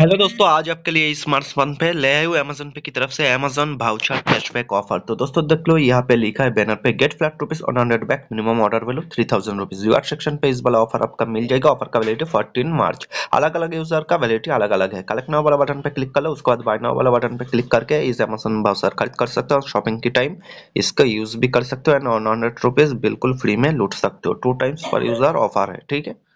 hello दोस्तों आज आपके लिए फोन पे ले आए हुए अमेजोन पे की तरफ से अमेजोन भाउचर कैशबैक ऑफर तो दोस्तों देख लो यहाँ पे लिखा है बैनर पे get flat rupees on hundred back minimum order value three thousand rupees your section पे इस वाला ऑफर आपका मिल जाएगा ऑफर का वैलिटी फोर्टीन मार्च अलग अलग यूजर का वैलिटी अलग अलग है कलेक्ट नाव वाला बटन पे क्लिक कर लो उसके बाद बाय नाव वाला बटन पे क्लिक करके इस अमेजोन भाउचर खरीद कर सकते हो शॉपिंग की टाइम इसका यूज भी कर सकते हो एंड ऑन हंड्रेड रुपीज बिल्कुल फ्री में लूट सकते हो टू टाइम्स पर यूजर ऑफर है ठीक है